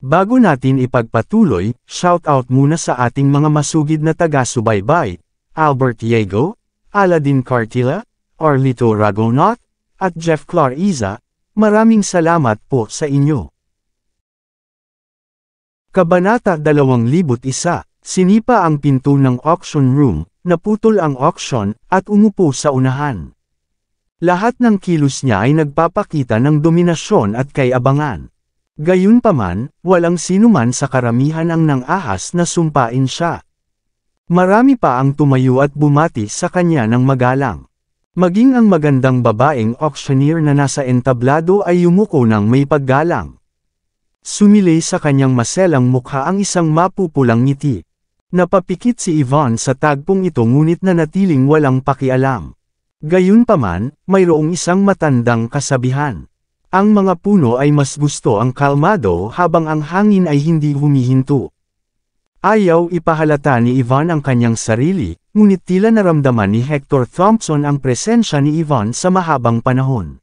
Bago natin ipagpatuloy, shoutout muna sa ating mga masugid na taga-subaybay, Albert Yego, Aladdin Cartila, Orlito Ragonot, at Jeff Clariza, maraming salamat po sa inyo. Kabanata 2001, sinipa ang pinto ng auction room, naputol ang auction, at umupo sa unahan. Lahat ng kilos niya ay nagpapakita ng dominasyon at kayabangan. Gayunpaman, walang sinuman sa karamihan ang nang ahas na sumpain siya. Marami pa ang tumayo at bumati sa kanya ng magalang. Maging ang magandang babaeng auctioneer na nasa entablado ay yumuko ng may paggalang. Sumilay sa kanyang maselang mukha ang isang mapupulang ngiti. Napapikit si Yvonne sa tagpong ito ngunit na natiling walang pakialam. Gayunpaman, mayroong isang matandang kasabihan. Ang mga puno ay mas gusto ang kalmado habang ang hangin ay hindi humihinto. Ayaw ipahalata ni Ivan ang kanyang sarili, ngunit tila naramdaman ni Hector Thompson ang presensya ni Ivan sa mahabang panahon.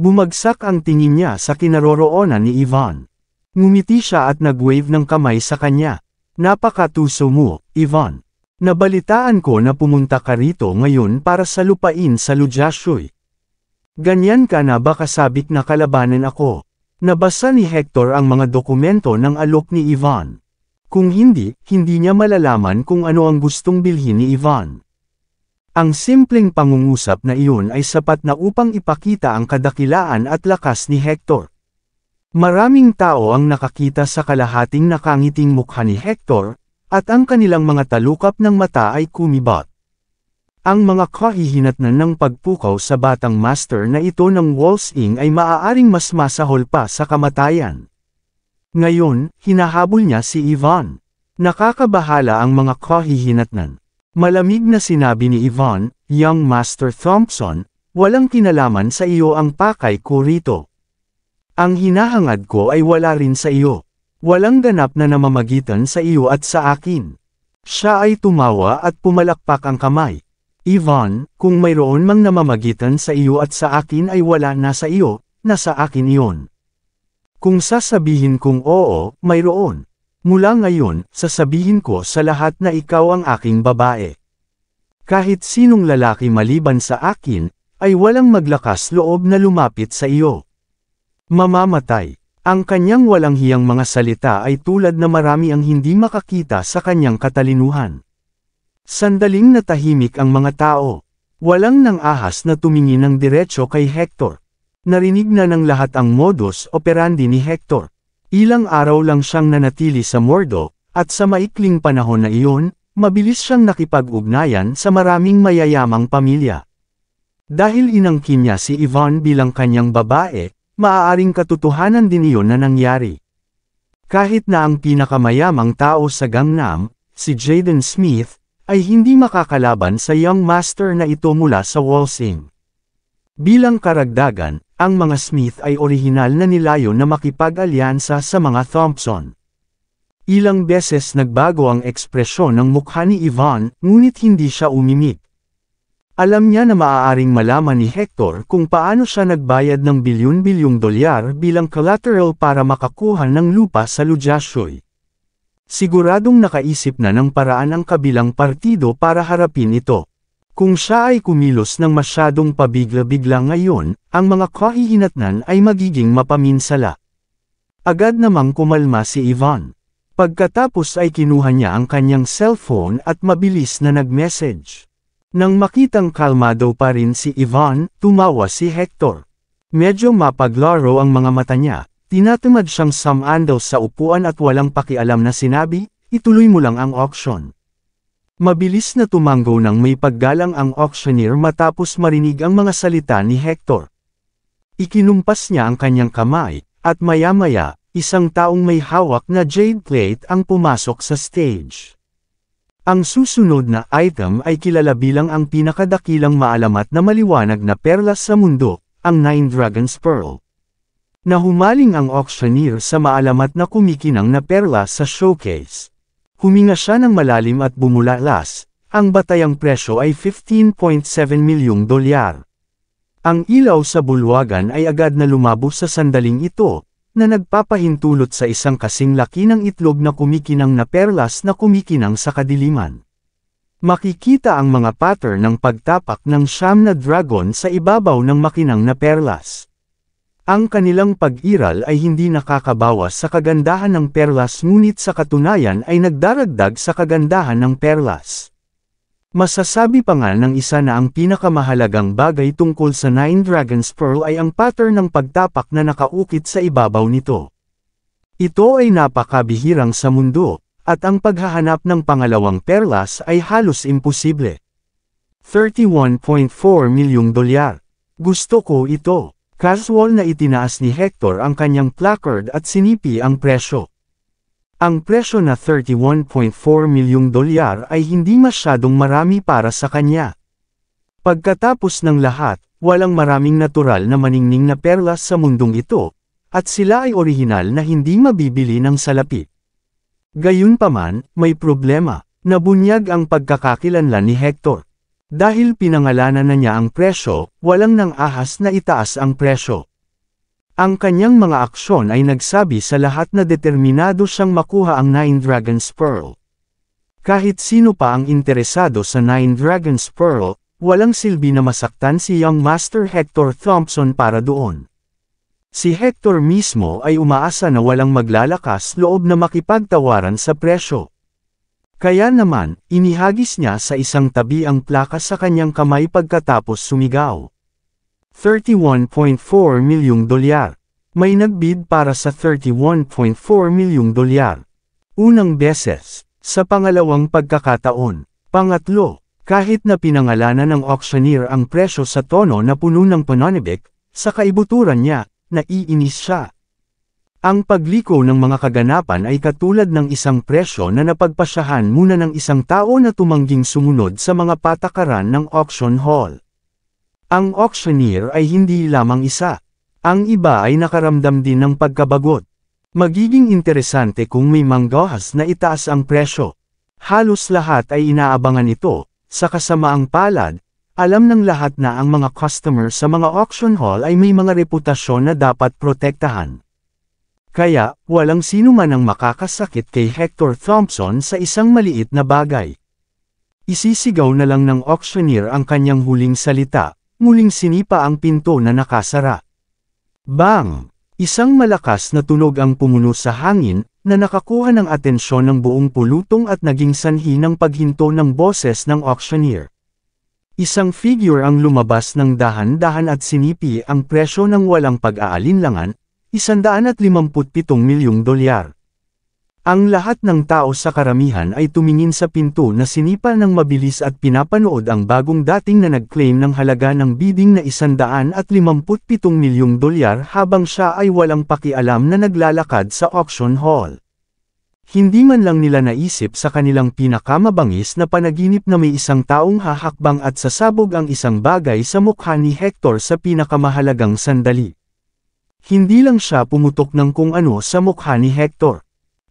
Bumagsak ang tingin niya sa kinaroroonan ni Ivan. Ngumiti siya at nag-wave ng kamay sa kanya. Napakatuso mo, Ivan. Nabalitaan ko na pumunta ka rito ngayon para salupain sa Lujashoy. Ganyan ka na ba kasabit na kalabanin ako? Nabasa ni Hector ang mga dokumento ng alok ni Ivan. Kung hindi, hindi niya malalaman kung ano ang gustong bilhin ni Ivan. Ang simpleng pangungusap na iyon ay sapat na upang ipakita ang kadakilaan at lakas ni Hector. Maraming tao ang nakakita sa kalahating nakangiting mukha ni Hector, at ang kanilang mga talukap ng mata ay kumibot. Ang mga kahihinatnan ng pagpukaw sa batang master na ito ng Walls Ing ay maaaring mas masahol pa sa kamatayan. Ngayon, hinahabol niya si Ivan. Nakakabahala ang mga kahihinatnan. Malamig na sinabi ni Ivan, Young Master Thompson, walang kinalaman sa iyo ang pakay ko rito. Ang hinahangad ko ay wala rin sa iyo. Walang ganap na namamagitan sa iyo at sa akin. Siya ay tumawa at pumalakpak ang kamay. Ivan, kung mayroon mang namamagitan sa iyo at sa akin ay wala na sa iyo, nasa akin iyon. Kung sasabihin kong oo, mayroon. Mula ngayon, sasabihin ko sa lahat na ikaw ang aking babae. Kahit sinong lalaki maliban sa akin, ay walang maglakas loob na lumapit sa iyo. Mamamatay. Ang kanyang walang hiyang mga salita ay tulad na marami ang hindi makakita sa kanyang katalinuhan. Sandaling natahimik ang mga tao. Walang nang ahas na tumingin ng diretsyo kay Hector. Narinig na ng lahat ang modus operandi ni Hector. Ilang araw lang siyang nanatili sa Mordo, at sa maikling panahon na iyon, mabilis siyang nakipag-ugnayan sa maraming mayayamang pamilya. Dahil inangkin niya si Ivan bilang kanyang babae, maaaring katotohanan din iyon na nangyari. Kahit na ang pinakamayamang tao sa Gangnam, si Jaden Smith, ay hindi makakalaban sa young master na ito mula sa Walsing. Bilang karagdagan, ang mga Smith ay orihinal na nilayo na makipag-alyansa sa mga Thompson. Ilang beses nagbago ang ekspresyon ng mukha ni Ivan, ngunit hindi siya umimik. Alam niya na maaaring malaman ni Hector kung paano siya nagbayad ng bilyon-bilyong dolyar bilang collateral para makakuha ng lupa sa Lujashoy. Siguradong nakaisip na ng paraan ang kabilang partido para harapin ito. Kung siya ay kumilos ng masyadong pabigla-bigla ngayon, ang mga kahihinatnan ay magiging mapaminsala. Agad namang kumalma si Ivan. Pagkatapos ay kinuha niya ang kanyang cellphone at mabilis na nag-message. Nang makitang kalmado pa rin si Ivan, tumawa si Hector. Medyo mapaglaro ang mga mata niya, Tinatamad siyang samaan daw sa upuan at walang pakialam na sinabi, ituloy mo lang ang auction. Mabilis na tumanggo nang may paggalang ang auctioneer matapos marinig ang mga salita ni Hector. Ikinumpas niya ang kanyang kamay, at maya-maya, isang taong may hawak na jade plate ang pumasok sa stage. Ang susunod na item ay kilala bilang ang pinakadakilang maalamat na maliwanag na perlas sa mundo, ang Nine Dragons Pearl. Nahumaling ang auctioneer sa maalamat na kumikinang na perla sa showcase. Huminga siya ng malalim at bumulalas, ang batayang presyo ay 15.7 milyong dolyar. Ang ilaw sa bulwagan ay agad na lumabo sa sandaling ito, na nagpapahintulot sa isang kasing laki ng itlog na kumikinang na perlas na kumikinang sa kadiliman. Makikita ang mga pattern ng pagtapak ng siyam na dragon sa ibabaw ng makinang na perlas. Ang kanilang pag-iral ay hindi nakakabawas sa kagandahan ng perlas ngunit sa katunayan ay nagdaragdag sa kagandahan ng perlas. Masasabi pa nga ng isa na ang pinakamahalagang bagay tungkol sa Nine Dragons Pearl ay ang pattern ng pagtapak na nakaukit sa ibabaw nito. Ito ay napakabihirang sa mundo, at ang paghahanap ng pangalawang perlas ay halos imposible. 31.4 milyong dolyar. Gusto ko ito. Casual na itinaas ni Hector ang kanyang placard at sinipi ang presyo. Ang presyo na 31.4 milyong dolyar ay hindi masyadong marami para sa kanya. Pagkatapos ng lahat, walang maraming natural na maningning na perlas sa mundong ito, at sila ay orihinal na hindi mabibili ng salapi. Gayunpaman, may problema, nabunyag ang pagkakakilanlan ni Hector. Dahil pinangalanan na niya ang presyo, walang nang ahas na itaas ang presyo. Ang kanyang mga aksyon ay nagsabi sa lahat na determinado siyang makuha ang Nine Dragons Pearl. Kahit sino pa ang interesado sa Nine Dragons Pearl, walang silbi na masaktan si Young Master Hector Thompson para doon. Si Hector mismo ay umaasa na walang maglalakas loob na makipagtawaran sa presyo. Kaya naman, inihagis niya sa isang tabi ang plaka sa kanyang kamay pagkatapos sumigaw. 31.4 milyong dolyar. May nagbid para sa 31.4 milyong dolyar. Unang beses, sa pangalawang pagkakataon. Pangatlo, kahit na pinangalanan ng auctioneer ang presyo sa tono na puno ng panonibik, sa kaibuturan niya, naiinis siya. Ang pagliko ng mga kaganapan ay katulad ng isang presyo na napagpasyahan muna ng isang tao na tumangging sumunod sa mga patakaran ng auction hall. Ang auctioneer ay hindi lamang isa. Ang iba ay nakaramdam din ng pagkabagot. Magiging interesante kung may manggahas na itaas ang presyo. Halos lahat ay inaabangan ito, sa kasamaang palad, alam ng lahat na ang mga customer sa mga auction hall ay may mga reputasyon na dapat protektahan. Kaya, walang sino man ang makakasakit kay Hector Thompson sa isang maliit na bagay. Isisigaw na lang ng auctioneer ang kanyang huling salita, muling sinipa ang pinto na nakasara. Bang! Isang malakas na tunog ang pumuno sa hangin, na nakakuha ng atensyon ng buong pulutong at naging sanhi ng paghinto ng boses ng auctioneer. Isang figure ang lumabas ng dahan-dahan at sinipi ang presyo ng walang pag-aalinlangan, 157 milyong dolyar. Ang lahat ng tao sa karamihan ay tumingin sa pinto na sinipa ng mabilis at pinapanood ang bagong dating na nag-claim ng halaga ng bidding na 157 milyong dolyar habang siya ay walang pakialam na naglalakad sa auction hall. Hindi man lang nila naisip sa kanilang pinakamabangis na panaginip na may isang taong hahakbang at sasabog ang isang bagay sa mukha ni Hector sa pinakamahalagang sandali. Hindi lang siya pumutok ng kung ano sa mukha ni Hector.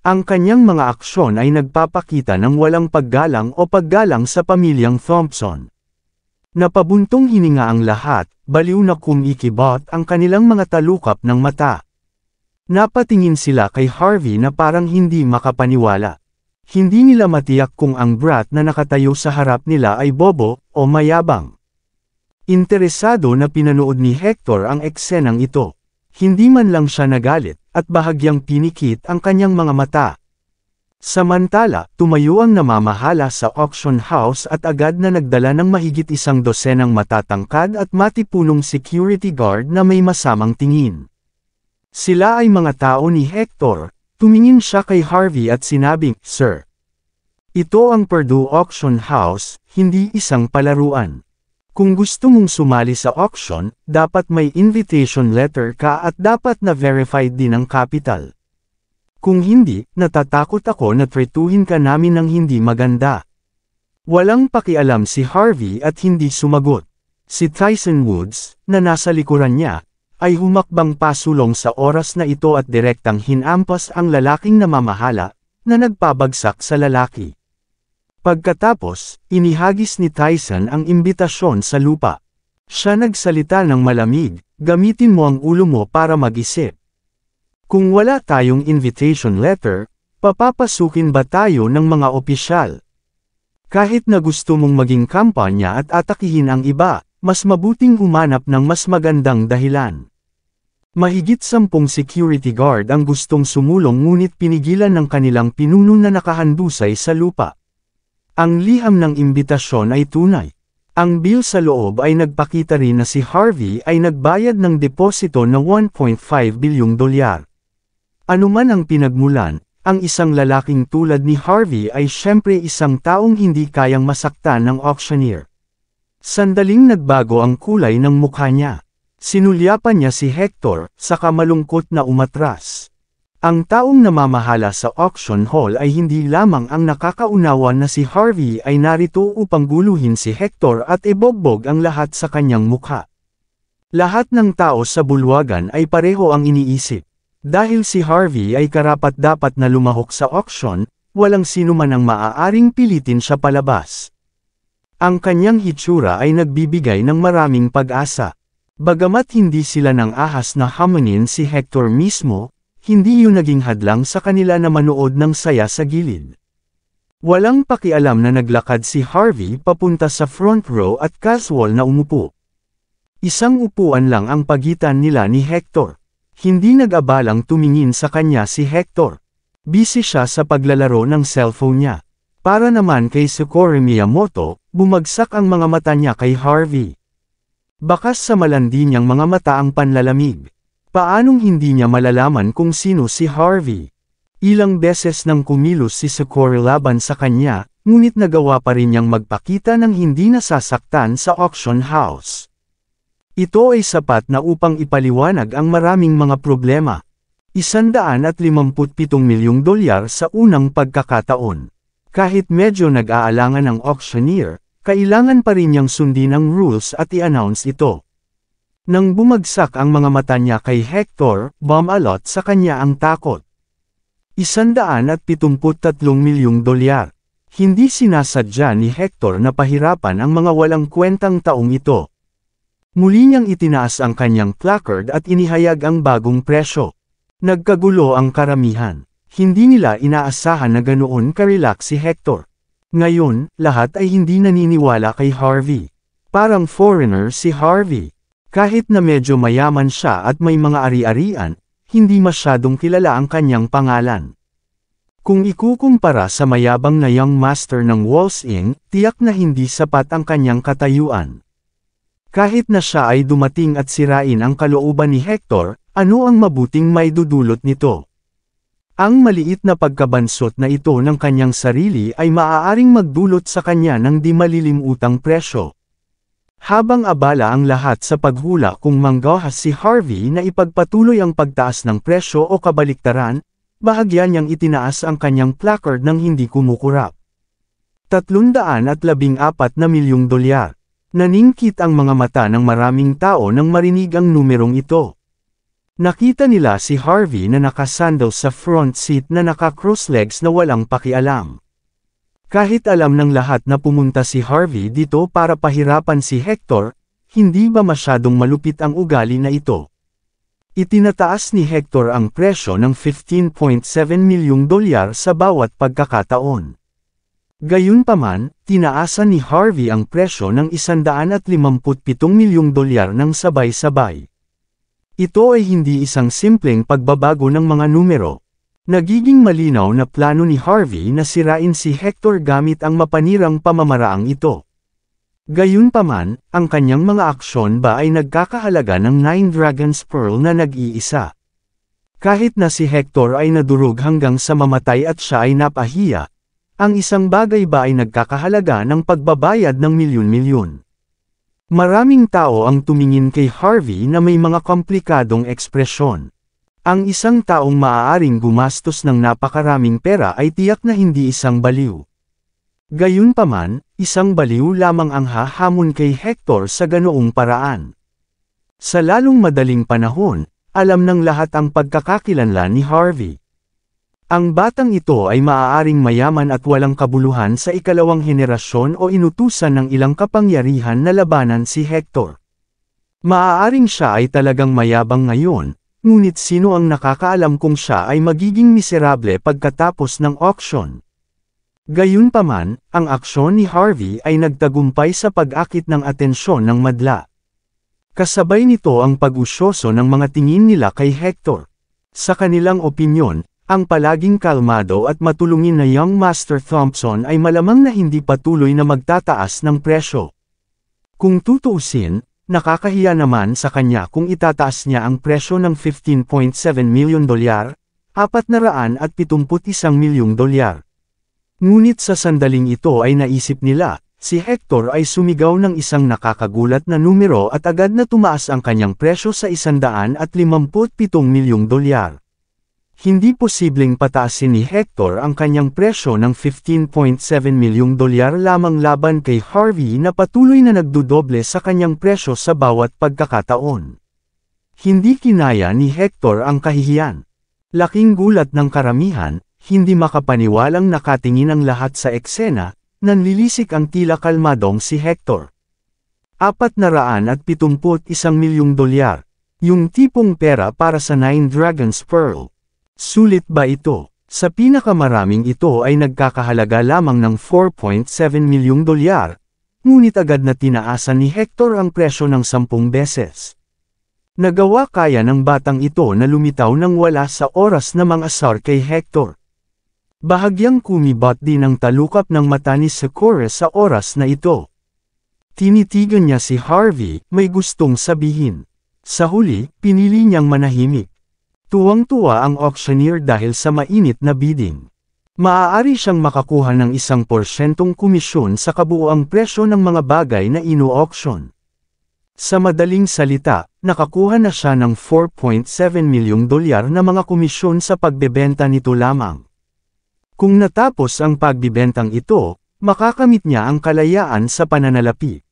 Ang kanyang mga aksyon ay nagpapakita ng walang paggalang o paggalang sa pamilyang Thompson. Napabuntong hininga ang lahat, baliw na kung ikibot ang kanilang mga talukap ng mata. Napatingin sila kay Harvey na parang hindi makapaniwala. Hindi nila matiyak kung ang brat na nakatayo sa harap nila ay bobo o mayabang. Interesado na pinanood ni Hector ang eksenang ito. Hindi man lang siya nagalit, at bahagyang pinikit ang kanyang mga mata. Samantala, tumayo ang namamahala sa auction house at agad na nagdala ng mahigit isang dosenang matatangkad at matipunong security guard na may masamang tingin. Sila ay mga tao ni Hector, tumingin siya kay Harvey at sinabing, Sir, ito ang Purdue Auction House, hindi isang palaruan. Kung gusto mong sumali sa auction, dapat may invitation letter ka at dapat na verified din ang capital. Kung hindi, natatakot ako na tretuhin ka namin ng hindi maganda. Walang pakialam si Harvey at hindi sumagot. Si Tyson Woods, na nasa likuran niya, ay humakbang pasulong sa oras na ito at direktang hinampas ang lalaking namamahala, na nagpabagsak sa lalaki. Pagkatapos, inihagis ni Tyson ang imbitasyon sa lupa. Siya nagsalita ng malamig, gamitin mo ang ulo mo para mag-isip. Kung wala tayong invitation letter, papapasukin ba tayo ng mga opisyal? Kahit na gusto mong maging kampanya at atakihin ang iba, mas mabuting humanap ng mas magandang dahilan. Mahigit sampung security guard ang gustong sumulong ngunit pinigilan ng kanilang pinuno na nakahandusay sa lupa. Ang liham ng imbitasyon ay tunay. Ang bill sa loob ay nagpakita rin na si Harvey ay nagbayad ng deposito na 1.5 bilyong dolyar. Anuman ang pinagmulan, ang isang lalaking tulad ni Harvey ay siyempre isang taong hindi kayang masaktan ng auctioneer. Sandaling nagbago ang kulay ng mukha niya. Sinulyapan niya si Hector, sa kamalungkot na umatras. Ang taong namamahala sa auction hall ay hindi lamang ang nakakaunawa na si Harvey ay narito upang guluhin si Hector at ibogbog ang lahat sa kanyang mukha. Lahat ng tao sa bulwagan ay pareho ang iniisip. Dahil si Harvey ay karapat-dapat na lumahok sa auction, walang sino man ang maaaring pilitin siya palabas. Ang kanyang hitsura ay nagbibigay ng maraming pag-asa. Bagamat hindi sila ng ahas na hamunin si Hector mismo, hindi yun naging hadlang sa kanila na manood ng saya sa gilid. Walang pakialam na naglakad si Harvey papunta sa front row at casual na umupo. Isang upuan lang ang pagitan nila ni Hector. Hindi nag-abalang tumingin sa kanya si Hector. Busy siya sa paglalaro ng cellphone niya. Para naman kay Sukori Miyamoto, bumagsak ang mga mata niya kay Harvey. Bakas sa malandi niyang mga mata ang panlalamig. Paanong hindi niya malalaman kung sino si Harvey? Ilang beses nang kumilos si Socorro laban sa kanya, ngunit nagawa pa rin niyang magpakita ng hindi nasasaktan sa auction house. Ito ay sapat na upang ipaliwanag ang maraming mga problema. at 157 milyong dolyar sa unang pagkakataon. Kahit medyo nag-aalangan ang auctioneer, kailangan pa rin niyang sundin ang rules at i-announce ito. Nang bumagsak ang mga mata niya kay Hector, bumalot sa kanya ang takot. Isandaan at pitumputatlong milyong dolyar. Hindi sinasadya ni Hector na pahirapan ang mga walang kwentang taong ito. Muli niyang itinaas ang kanyang placard at inihayag ang bagong presyo. Nagkagulo ang karamihan. Hindi nila inaasahan na ganoon karelax si Hector. Ngayon, lahat ay hindi naniniwala kay Harvey. Parang foreigner si Harvey. Kahit na medyo mayaman siya at may mga ari-arian, hindi masyadong kilala ang kanyang pangalan. Kung ikukumpara sa mayabang na young master ng Walls Inn, tiyak na hindi sapat ang kanyang katayuan. Kahit na siya ay dumating at sirain ang kalooban ni Hector, ano ang mabuting may dudulot nito? Ang maliit na pagkabansot na ito ng kanyang sarili ay maaaring magdulot sa kanya ng di malilimutang presyo. Habang abala ang lahat sa paghula kung manggohas si Harvey na ipagpatuloy ang pagtaas ng presyo o kabaliktaran, bahagyan niyang itinaas ang kanyang placard ng hindi kumukurap. 314 na milyong dolyar. Naningkit ang mga mata ng maraming tao nang marinig ang numerong ito. Nakita nila si Harvey na nakasandal sa front seat na naka-cross legs na walang pakialam. Kahit alam ng lahat na pumunta si Harvey dito para pahirapan si Hector, hindi ba masyadong malupit ang ugali na ito? Itinataas ni Hector ang presyo ng 15.7 milyong dolyar sa bawat pagkakataon. Gayunpaman, tinaasan ni Harvey ang presyo ng 157 milyong dolyar ng sabay-sabay. Ito ay hindi isang simpleng pagbabago ng mga numero, Nagiging malinaw na plano ni Harvey na sirain si Hector gamit ang mapanirang pamamaraang ito. Gayunpaman, ang kanyang mga aksyon ba ay nagkakahalaga ng Nine Dragons Pearl na nag-iisa? Kahit na si Hector ay nadurog hanggang sa mamatay at siya ay napahiya, ang isang bagay ba ay nagkakahalaga ng pagbabayad ng milyon-milyon? Maraming tao ang tumingin kay Harvey na may mga komplikadong ekspresyon. Ang isang taong maaaring gumastos ng napakaraming pera ay tiyak na hindi isang baliw. Gayunpaman, isang baliw lamang ang hahamon kay Hector sa ganoong paraan. Sa lalong madaling panahon, alam ng lahat ang pagkakakilanlan ni Harvey. Ang batang ito ay maaaring mayaman at walang kabuluhan sa ikalawang henerasyon o inutusan ng ilang kapangyarihan na labanan si Hector. Maaaring siya ay talagang mayabang ngayon, Ngunit sino ang nakakaalam kung siya ay magiging miserable pagkatapos ng auction? Gayunpaman, ang aksyon ni Harvey ay nagtagumpay sa pag-akit ng atensyon ng madla. Kasabay nito ang pag-usyoso ng mga tingin nila kay Hector. Sa kanilang opinyon, ang palaging kalmado at matulungin na young Master Thompson ay malamang na hindi patuloy na magtataas ng presyo. Kung tutuusin, Nakakahiya naman sa kanya kung itataas niya ang presyo ng 15.7 milyon dolyar, 471 milyong dolyar. Ngunit sa sandaling ito ay naisip nila, si Hector ay sumigaw ng isang nakakagulat na numero at agad na tumaas ang kanyang presyo sa 157 milyong dolyar. Hindi posibleng pataasin ni Hector ang kanyang presyo ng 15.7 milyong dolyar lamang laban kay Harvey na patuloy na nagdudoble sa kanyang presyo sa bawat pagkakataon. Hindi kinaya ni Hector ang kahihiyan. Laking gulat ng karamihan, hindi makapaniwalang nakatingin ang lahat sa eksena, nanlilisik ang tila kalmadong si Hector. 471 milyong dolyar, yung tipong pera para sa Nine Dragons Pearl. Sulit ba ito? Sa pinakamaraming ito ay nagkakahalaga lamang ng 4.7 milyong dolyar, ngunit agad na tinaasan ni Hector ang presyo ng 10 beses. Nagawa kaya ng batang ito na lumitaw nang wala sa oras na mangasar kay Hector. Bahagyang kumibot din ang talukap ng mata ni Sakura sa oras na ito. Tinitigan niya si Harvey, may gustong sabihin. Sa huli, pinili niyang manahimik. Tuwang-tuwa ang auctioneer dahil sa mainit na bidding. Maaari siyang makakuha ng isang porsyentong komisyon sa kabuoang presyo ng mga bagay na ino-auction. Sa madaling salita, nakakuha na siya ng 4.7 milyong dolyar na mga komisyon sa pagbebenta nito lamang. Kung natapos ang pagbibentang ito, makakamit niya ang kalayaan sa pananalapi.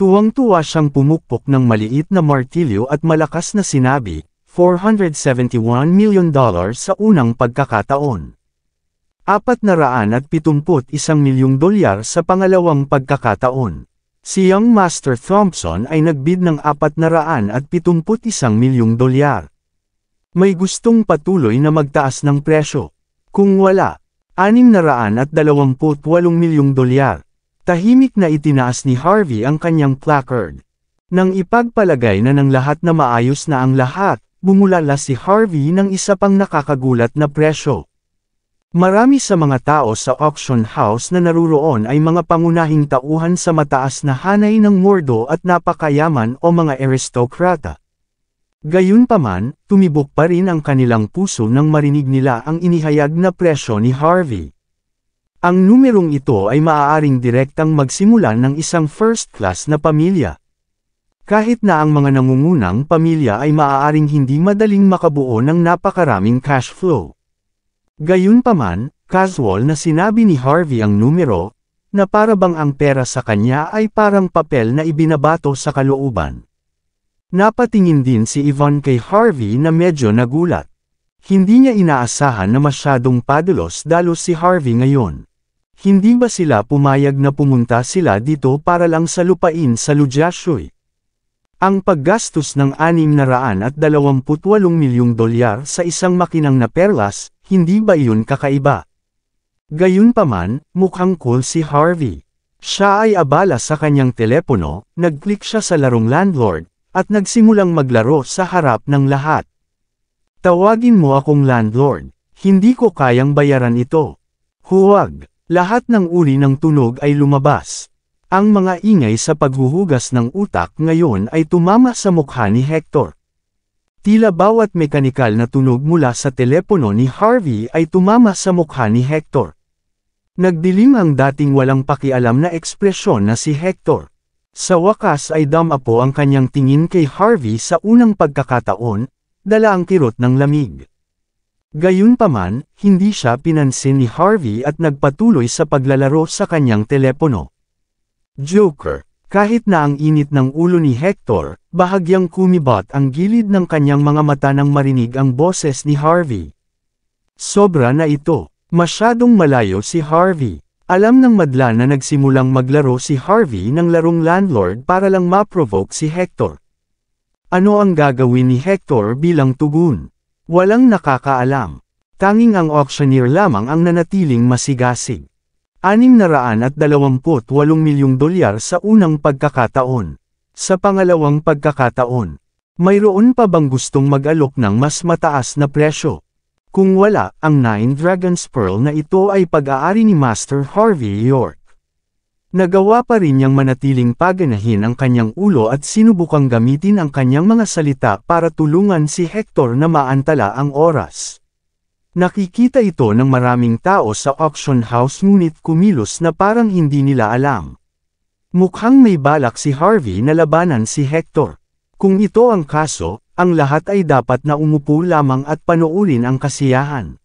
Tuwang-tuwa siyang pumukpok ng maliit na martilyo at malakas na sinabi, $471 million sa unang pagkakataon. 471 milyong dolyar sa pangalawang pagkakataon. Si Young Master Thompson ay nagbid ng 471 milyong dolyar. May gustong patuloy na magtaas ng presyo. Kung wala, 628 milyong dolyar. Tahimik na itinaas ni Harvey ang kanyang placard. Nang ipagpalagay na ng lahat na maayos na ang lahat, bumulala si Harvey ng isa pang nakakagulat na presyo. Marami sa mga tao sa auction house na naruroon ay mga pangunahing tauhan sa mataas na hanay ng mordo at napakayaman o mga aristokrata. Gayunpaman, tumibok pa rin ang kanilang puso nang marinig nila ang inihayag na presyo ni Harvey. Ang numerong ito ay maaaring direktang magsimula ng isang first-class na pamilya. Kahit na ang mga nangungunang pamilya ay maaaring hindi madaling makabuo ng napakaraming cash flow. Gayunpaman, casual na sinabi ni Harvey ang numero, na para bang ang pera sa kanya ay parang papel na ibinabato sa kalooban. Napatingin din si Yvonne kay Harvey na medyo nagulat. Hindi niya inaasahan na masyadong padalos-dalos si Harvey ngayon. Hindi ba sila pumayag na pumunta sila dito para lang sa lupain sa Lujiashoy? Ang paggastos ng 628 milyong dolyar sa isang makinang na perlas, hindi ba iyon kakaiba? Gayunpaman, mukhang cool si Harvey. Siya ay abala sa kanyang telepono, nag-click siya sa larong landlord, at nagsimulang maglaro sa harap ng lahat. Tawagin mo akong landlord, hindi ko kayang bayaran ito. Huwag, lahat ng uri ng tunog ay lumabas. Ang mga ingay sa paghuhugas ng utak ngayon ay tumama sa mukha ni Hector. Tila bawat mekanikal na tunog mula sa telepono ni Harvey ay tumama sa mukha ni Hector. Nagdilim ang dating walang pakialam na ekspresyon na si Hector. Sa wakas ay damapo ang kanyang tingin kay Harvey sa unang pagkakataon, dala ang kirot ng lamig. Gayunpaman, hindi siya pinansin ni Harvey at nagpatuloy sa paglalaro sa kanyang telepono. Joker. Kahit na ang init ng ulo ni Hector, bahagyang kumibot ang gilid ng kanyang mga mata nang marinig ang boses ni Harvey. Sobra na ito. Masyadong malayo si Harvey. Alam ng madla na nagsimulang maglaro si Harvey ng larong landlord para lang ma-provoke si Hector. Ano ang gagawin ni Hector bilang tugon? Walang nakakaalam. Tanging ang auctioneer lamang ang nanatiling masigasig. 628 milyong dolyar sa unang pagkakataon. Sa pangalawang pagkakataon, mayroon pa bang gustong mag-alok ng mas mataas na presyo? Kung wala, ang Nine Dragons Pearl na ito ay pag-aari ni Master Harvey York. Nagawa pa rin niyang manatiling paganahin ang kanyang ulo at sinubukang gamitin ang kanyang mga salita para tulungan si Hector na maantala ang oras. Nakikita ito ng maraming tao sa auction house ngunit kumilos na parang hindi nila alam. Mukhang may balak si Harvey na labanan si Hector. Kung ito ang kaso, ang lahat ay dapat na umupo lamang at panuulin ang kasiyahan.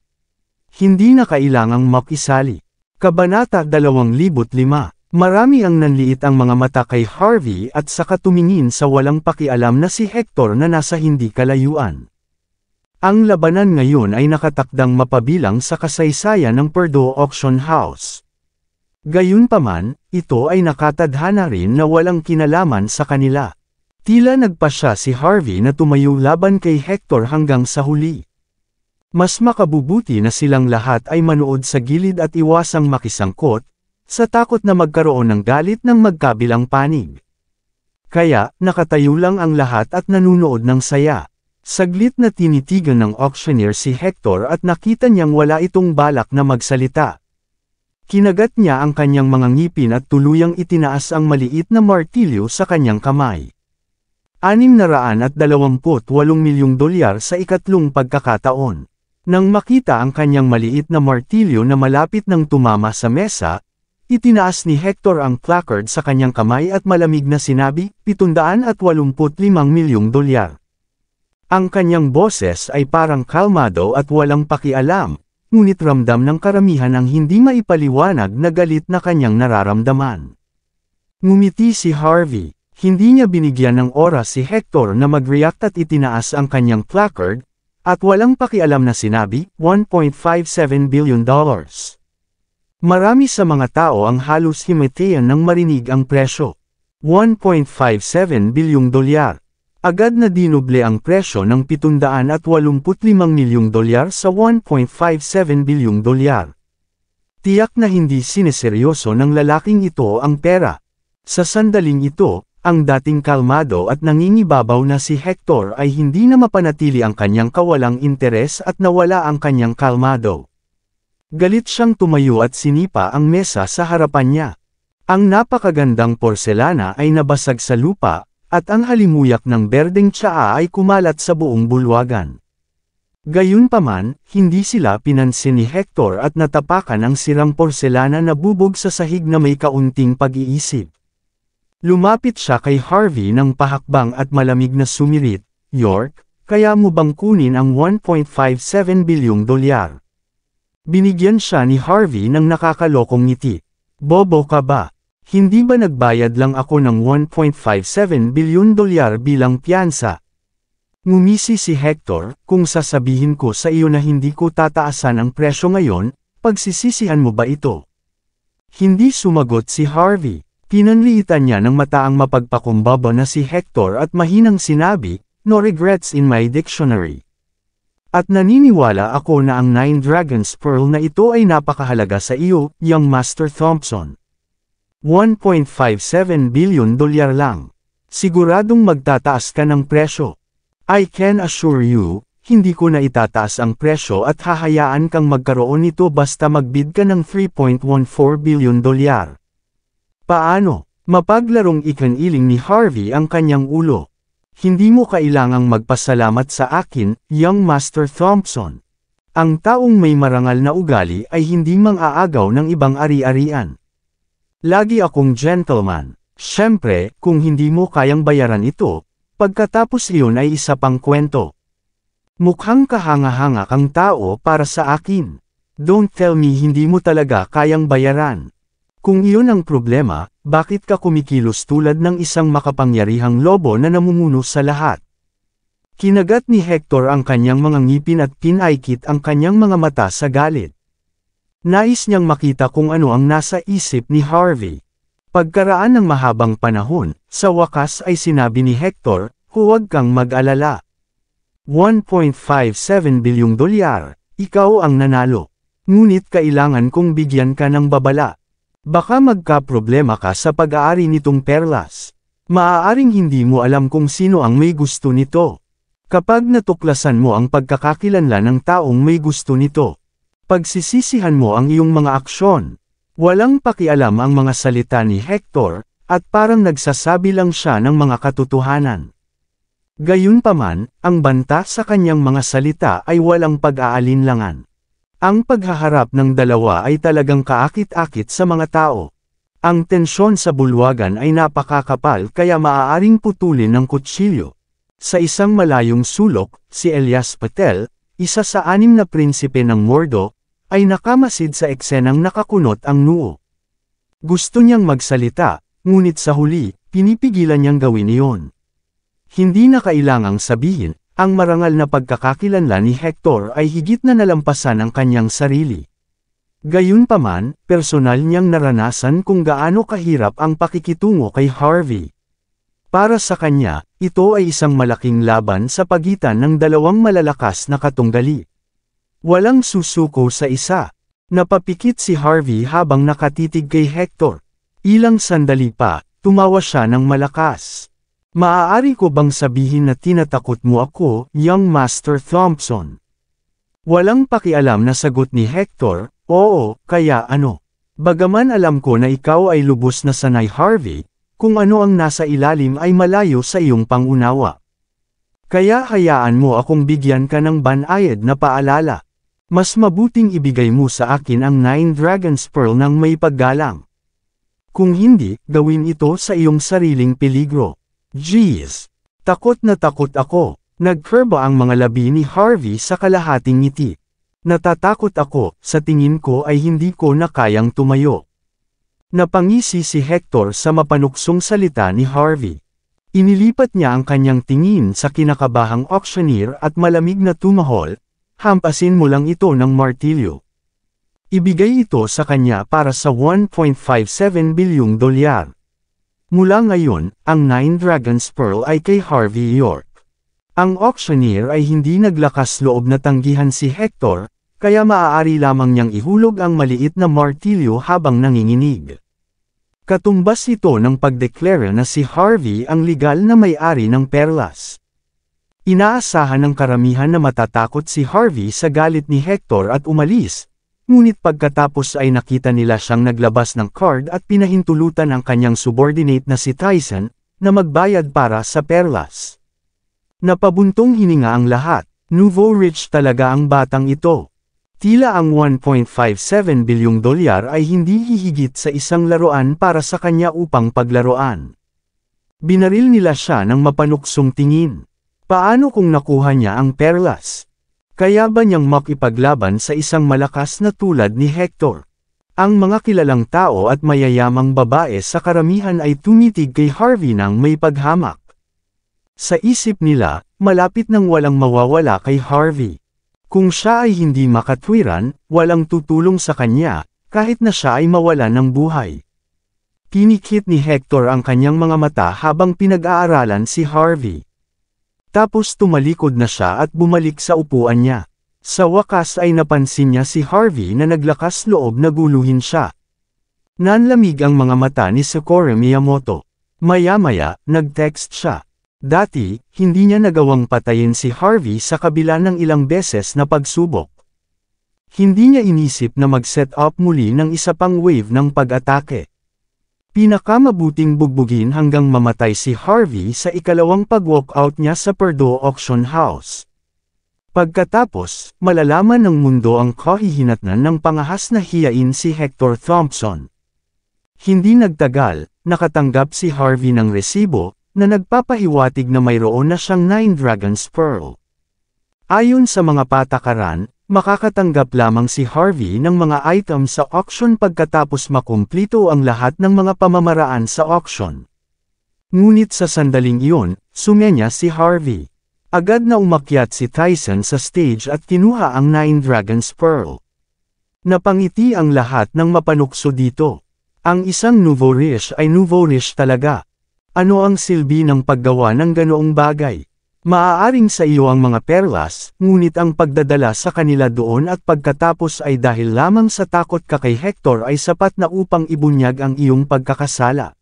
Hindi na kailangang makisali. Kabanata 2005 Marami ang nanliit ang mga mata kay Harvey at saka tumingin sa walang pakialam na si Hector na nasa hindi kalayuan. Ang labanan ngayon ay nakatakdang mapabilang sa kasaysayan ng Perdo Auction House. Gayunpaman, ito ay nakatadhana rin na walang kinalaman sa kanila. Tila nagpa siya si Harvey na tumayo laban kay Hector hanggang sa huli. Mas makabubuti na silang lahat ay manood sa gilid at iwasang makisangkot, sa takot na magkaroon ng galit ng magkabilang panig. Kaya, nakatayo lang ang lahat at nanunood ng saya. Saglit na tinitigan ng auctioneer si Hector at nakita niyang wala itong balak na magsalita. Kinagat niya ang kanyang mga ngipin at tuluyang itinaas ang maliit na martilyo sa kanyang kamay. 628 milyong dolyar sa ikatlong pagkakataon. Nang makita ang kanyang maliit na martilyo na malapit ng tumama sa mesa, itinaas ni Hector ang placard sa kanyang kamay at malamig na sinabi, 785 milyong dolyar. Ang kanyang boses ay parang kalmado at walang pakialam, ngunit ramdam ng karamihan ang hindi maipaliwanag na galit na kanyang nararamdaman. Ngumiti si Harvey, hindi niya binigyan ng oras si Hector na mag-react at itinaas ang kanyang placard, at walang pakialam na sinabi, $1.57 billion. Marami sa mga tao ang halos himatayan nang marinig ang presyo. 1.57 bilyong dolyar. Agad na dinoble ang presyo ng 785 milyong dolyar sa 1.57 bilyong dolyar. Tiyak na hindi sineseryoso ng lalaking ito ang pera. Sa sandaling ito, ang dating kalmado at nangingibabaw na si Hector ay hindi na mapanatili ang kanyang kawalang interes at nawala ang kanyang kalmado. Galit siyang tumayo at sinipa ang mesa sa harapan niya. Ang napakagandang porselana ay nabasag sa lupa at ang halimuyak ng berdeng tsaa ay kumalat sa buong bulwagan. Gayunpaman, hindi sila pinansin ni Hector at natapakan ang sirang porselana na bubog sa sahig na may kaunting pag-iisip. Lumapit siya kay Harvey ng pahakbang at malamig na sumirit, York, kaya mo bang kunin ang 1.57 bilyong dolyar? Binigyan siya ni Harvey ng nakakalokong ngiti. Bobo ka ba? Hindi ba nagbayad lang ako ng 1.57 bilyon dolyar bilang piyansa? Ngumisi si Hector, kung sasabihin ko sa iyo na hindi ko tataasan ang presyo ngayon, pagsisisihan mo ba ito? Hindi sumagot si Harvey. Pinanliitan niya ng mata ang mapagpakumbaba na si Hector at mahinang sinabi, no regrets in my dictionary. At naniniwala ako na ang Nine Dragons Pearl na ito ay napakahalaga sa iyo, young Master Thompson. 1.57 billion dolyar lang. Siguradong magtataas ka ng presyo. I can assure you, hindi ko na itataas ang presyo at hahayaan kang magkaroon nito basta magbid ka ng 3.14 billion dolyar. Paano? Mapaglarong ikaniling ni Harvey ang kanyang ulo. Hindi mo kailangang magpasalamat sa akin, young Master Thompson. Ang taong may marangal na ugali ay hindi mang aagaw ng ibang ari-arian. Lagi akong gentleman. Siyempre, kung hindi mo kayang bayaran ito, pagkatapos iyon ay isa pang kwento. Mukhang kahanga-hanga kang tao para sa akin. Don't tell me hindi mo talaga kayang bayaran. Kung iyon ang problema, bakit ka kumikilos tulad ng isang makapangyarihang lobo na namumuno sa lahat? Kinagat ni Hector ang kanyang mga ngipin at pinaikit ang kanyang mga mata sa galit. Nais niyang makita kung ano ang nasa isip ni Harvey. Pagkaraan ng mahabang panahon, sa wakas ay sinabi ni Hector, huwag kang mag-alala. 1.57 bilyong dolyar, ikaw ang nanalo. Ngunit kailangan kong bigyan ka ng babala. Baka magka-problema ka sa pag-aari nitong perlas. Maaaring hindi mo alam kung sino ang may gusto nito. Kapag natuklasan mo ang pagkakakilanlan ng taong may gusto nito, Pagsisisihan mo ang iyong mga aksyon. Walang pakialam ang mga salita ni Hector, at parang nagsasabi lang siya ng mga katotohanan. Gayunpaman, ang banta sa kanyang mga salita ay walang pag-aalinlangan. Ang paghaharap ng dalawa ay talagang kaakit-akit sa mga tao. Ang tensyon sa bulwagan ay napakakapal kaya maaaring putulin ng kutsilyo. Sa isang malayong sulok, si Elias Patel, isa sa anim na prinsipe ng Mordo, ay nakamasid sa eksenang nakakunot ang noo. Gusto niyang magsalita, ngunit sa huli, pinipigilan niyang gawin iyon. Hindi na kailangang sabihin, ang marangal na pagkakakilanlan ni Hector ay higit na nalampasan ang kanyang sarili. Gayunpaman, personal niyang naranasan kung gaano kahirap ang pakikitungo kay Harvey. Para sa kanya, ito ay isang malaking laban sa pagitan ng dalawang malalakas na katunggali. Walang susuko sa isa. Napapikit si Harvey habang nakatitig kay Hector. Ilang sandali pa, tumawa siya ng malakas. Maaari ko bang sabihin na tinatakot mo ako, young Master Thompson? Walang pakialam na sagot ni Hector, oo, kaya ano? Bagaman alam ko na ikaw ay lubos na sanay Harvey, kung ano ang nasa ilalim ay malayo sa iyong pangunawa. Kaya hayaan mo akong bigyan ka ng banayad na paalala. Mas mabuting ibigay mo sa akin ang Nine Dragons Pearl ng may paggalang. Kung hindi, gawin ito sa iyong sariling peligro. Jeez! Takot na takot ako. Nagkerba ang mga labi ni Harvey sa kalahating ngiti. Natatakot ako, sa tingin ko ay hindi ko na kayang tumayo. Napangisi si Hector sa mapanuksong salita ni Harvey. Inilipat niya ang kanyang tingin sa kinakabahang auctioneer at malamig na tumahol, hampasin mo lang ito ng martilyo. Ibigay ito sa kanya para sa 1.57 bilyong dolyar. Mula ngayon, ang Nine Dragons Pearl ay kay Harvey York. Ang auctioneer ay hindi naglakas loob na tanggihan si Hector, kaya maaari lamang niyang ihulog ang maliit na martilyo habang nanginginig. Katumbas ito ng pagdeklara na si Harvey ang legal na may-ari ng perlas. Inaasahan ng karamihan na matatakot si Harvey sa galit ni Hector at umalis, ngunit pagkatapos ay nakita nila siyang naglabas ng card at pinahintulutan ang kanyang subordinate na si Tyson na magbayad para sa perlas. Napabuntong hininga ang lahat, nouveau rich talaga ang batang ito. Tila ang 1.57 bilyong dolyar ay hindi hihigit sa isang laruan para sa kanya upang paglaruan. Binaril nila siya ng mapanuksong tingin. Paano kung nakuha niya ang perlas? Kaya ba niyang makipaglaban sa isang malakas na tulad ni Hector? Ang mga kilalang tao at mayayamang babae sa karamihan ay tumitig kay Harvey nang may paghamak. Sa isip nila, malapit nang walang mawawala kay Harvey. Kung siya ay hindi makatwiran, walang tutulong sa kanya, kahit na siya ay mawala ng buhay. Kinikit ni Hector ang kanyang mga mata habang pinag-aaralan si Harvey. Tapos tumalikod na siya at bumalik sa upuan niya. Sa wakas ay napansin niya si Harvey na naglakas loob na guluhin siya. Nanlamig ang mga mata ni Sakura Miyamoto. Maya-maya, nag-text siya. Dati, hindi niya nagawang patayin si Harvey sa kabila ng ilang beses na pagsubok. Hindi niya inisip na mag-set up muli ng isa pang wave ng pag-atake. Pinakamabuting bugbugin hanggang mamatay si Harvey sa ikalawang pag-walkout niya sa Perdo Auction House. Pagkatapos, malalaman ng mundo ang kahihinatnan ng pangahas na hiyain si Hector Thompson. Hindi nagtagal, nakatanggap si Harvey ng resibo, na nagpapahiwatig na mayroon na siyang Nine Dragons Pearl. Ayon sa mga patakaran, Makakatanggap lamang si Harvey ng mga item sa auction pagkatapos makumplito ang lahat ng mga pamamaraan sa auction. Ngunit sa sandaling iyon, sumenya si Harvey. Agad na umakyat si Tyson sa stage at kinuha ang Nine Dragons Pearl. Napangiti ang lahat ng mapanukso dito. Ang isang nouveau riche ay nouveau riche talaga. Ano ang silbi ng paggawa ng ganoong bagay? Maaaring sa iyo ang mga perlas, ngunit ang pagdadala sa kanila doon at pagkatapos ay dahil lamang sa takot ka kay Hector ay sapat na upang ibunyag ang iyong pagkakasala.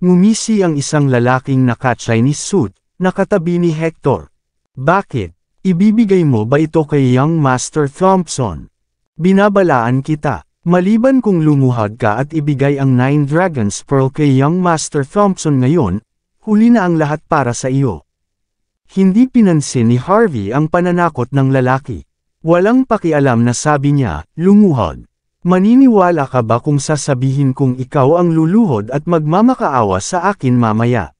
Ngumisi ang isang lalaking naka-Chinese suit, nakatabi ni Hector. Bakit? Ibibigay mo ba ito kay Young Master Thompson? Binabalaan kita. Maliban kung lumuhod ka at ibigay ang Nine Dragons Pearl kay Young Master Thompson ngayon, huli na ang lahat para sa iyo. Hindi pinansin ni Harvey ang pananakot ng lalaki. Walang pakialam na sabi niya, lunguhod. Maniniwala ka ba kung sasabihin kong ikaw ang luluhod at magmamakaawa sa akin mamaya?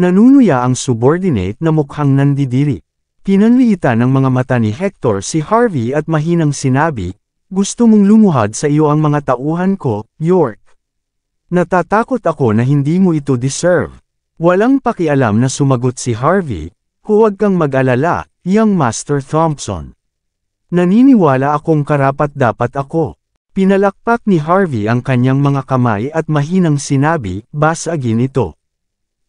Nanunuya ang subordinate na mukhang nandidiri. Pinanliitan ng mga mata ni Hector si Harvey at mahinang sinabi, Gusto mong lumuhad sa iyo ang mga tauhan ko, York. Natatakot ako na hindi mo ito deserve. Walang pakialam na sumagot si Harvey, Huwag kang mag-alala, Young Master Thompson. Naniniwala akong karapat-dapat ako. Pinalakpak ni Harvey ang kanyang mga kamay at mahinang sinabi, basagin ito.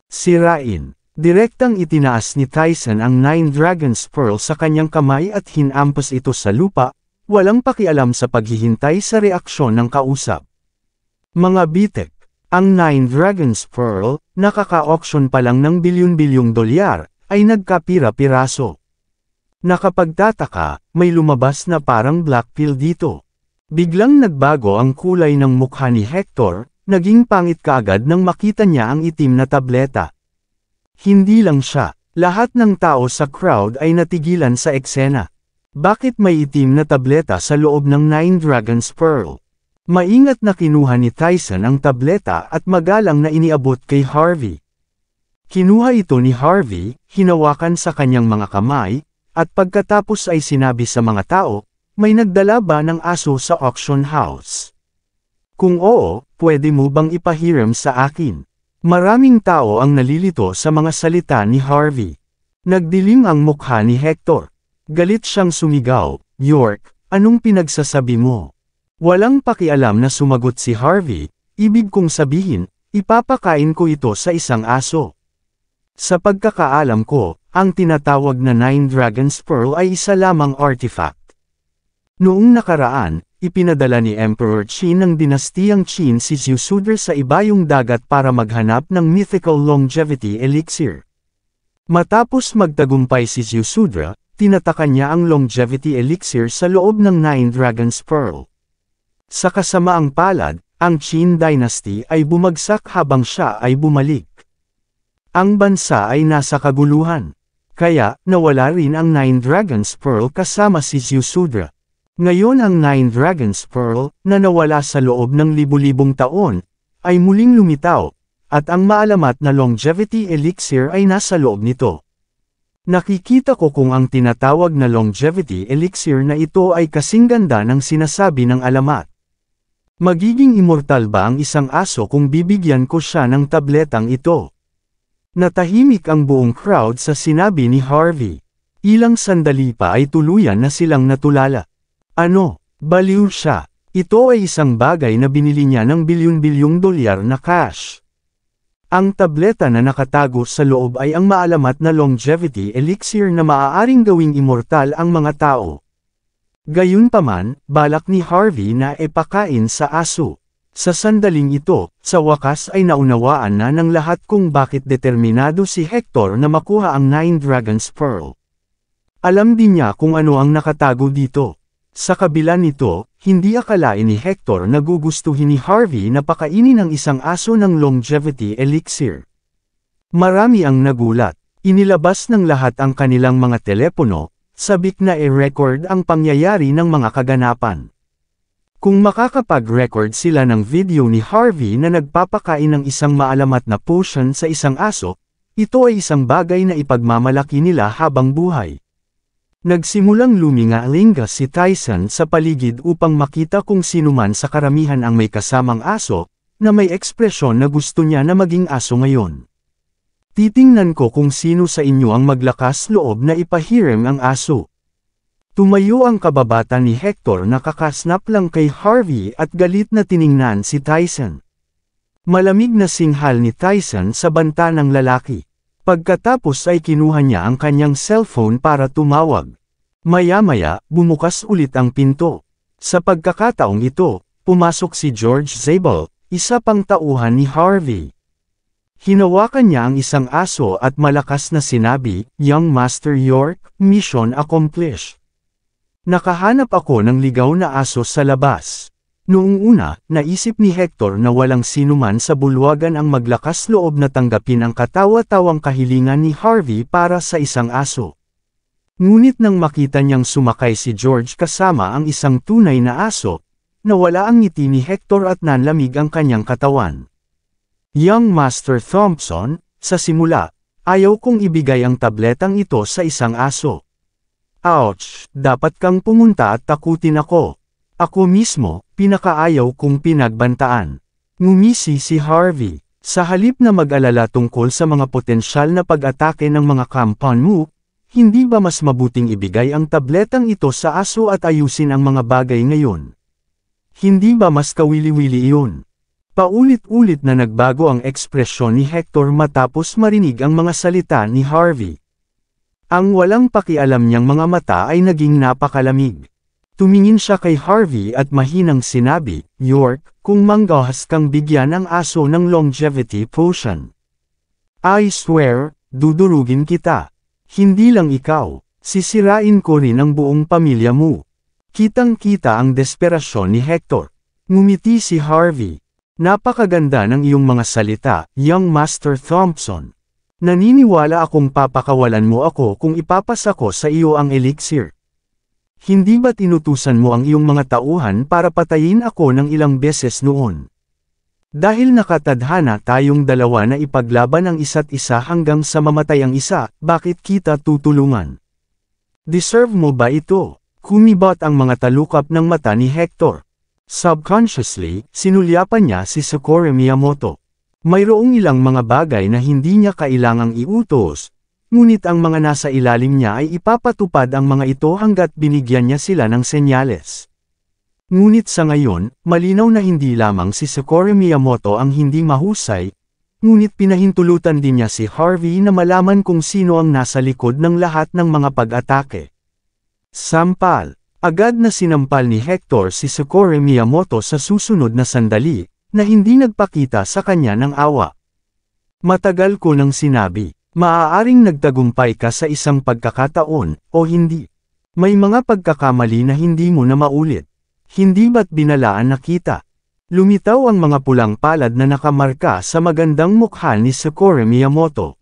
Sirain. Direktang itinaas ni Tyson ang Nine Dragons Pearl sa kanyang kamay at hinampas ito sa lupa, walang pakialam sa paghihintay sa reaksyon ng kausap. Mga bitek, ang Nine Dragons Pearl, nakaka-auction pa lang ng bilyon-bilyong dolyar, ay nagkapira-piraso. Nakapagtataka, may lumabas na parang black pill dito. Biglang nagbago ang kulay ng mukha ni Hector, naging pangit kaagad nang makita niya ang itim na tableta. Hindi lang siya, lahat ng tao sa crowd ay natigilan sa eksena. Bakit may itim na tableta sa loob ng Nine Dragons Pearl? Maingat na kinuha ni Tyson ang tableta at magalang na iniabot kay Harvey. Kinuha ito ni Harvey, hinawakan sa kanyang mga kamay, at pagkatapos ay sinabi sa mga tao, may nagdala ba ng aso sa auction house? Kung oo, pwede mo bang ipahiram sa akin? Maraming tao ang nalilito sa mga salita ni Harvey. Nagdilim ang mukha ni Hector. Galit siyang sumigaw, York, anong pinagsasabi mo? Walang pakialam na sumagot si Harvey, ibig kong sabihin, ipapakain ko ito sa isang aso. Sa pagkakaalam ko, ang tinatawag na Nine Dragons Pearl ay isa lamang artifact. Noong nakaraan, ipinadala ni Emperor Qin ng dinastiyang Qin si Zyusuder sa ibayong dagat para maghanap ng mythical longevity elixir. Matapos magtagumpay si Zyusudra, tinataka niya ang longevity elixir sa loob ng Nine Dragons Pearl. Sa kasamaang palad, ang Qin Dynasty ay bumagsak habang siya ay bumalik. Ang bansa ay nasa kaguluhan. Kaya, nawala rin ang Nine Dragons Pearl kasama si Zyusudra. Ngayon ang Nine Dragons Pearl, na nawala sa loob ng libu-libong taon, ay muling lumitaw, at ang maalamat na longevity elixir ay nasa loob nito. Nakikita ko kung ang tinatawag na longevity elixir na ito ay kasingganda ng sinasabi ng alamat. Magiging immortal ba ang isang aso kung bibigyan ko siya ng tabletang ito? Natahimik ang buong crowd sa sinabi ni Harvey. Ilang sandali pa ay tuluyan na silang natulala. Ano, baliw siya. Ito ay isang bagay na binili niya ng bilyon-bilyong dolyar na cash. Ang tableta na nakatago sa loob ay ang maalamat na longevity elixir na maaaring gawing immortal ang mga tao. Gayunpaman, balak ni Harvey na epakain sa aso. Sa sandaling ito, sa wakas ay naunawaan na ng lahat kung bakit determinado si Hector na makuha ang Nine Dragons Pearl. Alam din niya kung ano ang nakatago dito. Sa kabila nito, hindi akalain ni Hector na gugustuhin ni Harvey na pakainin ang isang aso ng longevity elixir. Marami ang nagulat. Inilabas ng lahat ang kanilang mga telepono, sabik na e-record ang pangyayari ng mga kaganapan. Kung makakapag-record sila ng video ni Harvey na nagpapakain ng isang maalamat na potion sa isang aso, ito ay isang bagay na ipagmamalaki nila habang buhay. Nagsimulang lumingalinga si Tyson sa paligid upang makita kung sino man sa karamihan ang may kasamang aso, na may ekspresyon na gusto niya na maging aso ngayon. Titingnan ko kung sino sa inyo ang maglakas loob na ipahiram ang aso. Tumayo ang kababata ni Hector na kakasnap lang kay Harvey at galit na tiningnan si Tyson. Malamig na singhal ni Tyson sa banta ng lalaki. Pagkatapos ay kinuha niya ang kanyang cellphone para tumawag. Maya-maya, bumukas ulit ang pinto. Sa pagkakataong ito, pumasok si George Zabel, isa pang tauhan ni Harvey. Hinawakan niya ang isang aso at malakas na sinabi, Young Master York, mission accomplished. Nakahanap ako ng ligaw na aso sa labas. Noong una, naisip ni Hector na walang sinuman sa bulwagan ang maglakas loob na tanggapin ang katawa-tawang kahilingan ni Harvey para sa isang aso. Ngunit nang makita niyang sumakay si George kasama ang isang tunay na aso, nawala ang ngiti ni Hector at nanlamig ang kanyang katawan. Young Master Thompson, sa simula, ayaw kong ibigay ang tabletang ito sa isang aso. Ouch, dapat kang pumunta at takutin ako. Ako mismo, pinakaayaw kong pinagbantaan. Ngumisi si Harvey. Sa halip na mag-alala tungkol sa mga potensyal na pag-atake ng mga compound mo, hindi ba mas mabuting ibigay ang tabletang ito sa aso at ayusin ang mga bagay ngayon? Hindi ba mas kawili-wili iyon? Paulit-ulit na nagbago ang ekspresyon ni Hector matapos marinig ang mga salita ni Harvey. Ang walang pakialam niyang mga mata ay naging napakalamig. Tumingin siya kay Harvey at mahinang sinabi, York, kung manggahas kang bigyan ang aso ng longevity potion. I swear, dudurugin kita. Hindi lang ikaw, sisirain ko rin ang buong pamilya mo. Kitang-kita ang desperasyon ni Hector. Ngumiti si Harvey. Napakaganda ng iyong mga salita, young Master Thompson. Naniniwala akong papakawalan mo ako kung ipapasa ko sa iyo ang elixir. Hindi ba tinutusan mo ang iyong mga tauhan para patayin ako ng ilang beses noon? Dahil nakatadhana tayong dalawa na ipaglaban ang isa't isa hanggang sa mamatay ang isa, bakit kita tutulungan? Deserve mo ba ito? Kumibot ang mga talukap ng mata ni Hector. Subconsciously, sinulyapan niya si Sakura Miyamoto. Mayroong ilang mga bagay na hindi niya kailangang iutos, ngunit ang mga nasa ilalim niya ay ipapatupad ang mga ito hanggat binigyan niya sila ng senyales. Ngunit sa ngayon, malinaw na hindi lamang si Sakura Miyamoto ang hindi mahusay, ngunit pinahintulutan din niya si Harvey na malaman kung sino ang nasa likod ng lahat ng mga pag-atake. Sampal Agad na sinampal ni Hector si Sakura Miyamoto sa susunod na sandali, na hindi nagpakita sa kanya ng awa. Matagal ko nang sinabi, maaaring nagtagumpay ka sa isang pagkakataon o hindi. May mga pagkakamali na hindi mo na maulit. Hindi ba't binalaan nakita? Lumitaw ang mga pulang palad na nakamarka sa magandang mukha ni Sakura Miyamoto.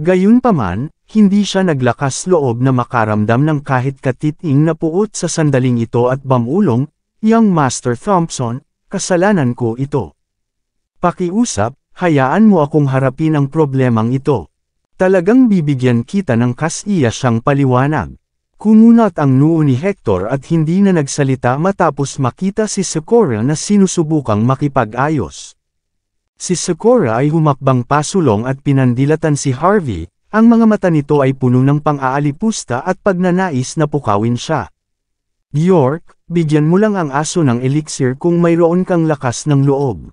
Gayunpaman, hindi siya naglakas loob na makaramdam ng kahit katiting na puot sa sandaling ito at bamulong, young Master Thompson, Kasalanan ko ito. Pakiusap, hayaan mo akong harapin ang problemang ito. Talagang bibigyan kita ng kasiya siyang paliwanag. Kumunat ang noo ni Hector at hindi na nagsalita matapos makita si Socorro na sinusubukang makipag-ayos. Si Socorro ay humakbang pasulong at pinandilatan si Harvey, ang mga mata nito ay puno ng pang-aalipusta at pagnanais na pukawin siya. York, bigyan mo lang ang aso ng elixir kung mayroon kang lakas ng loob.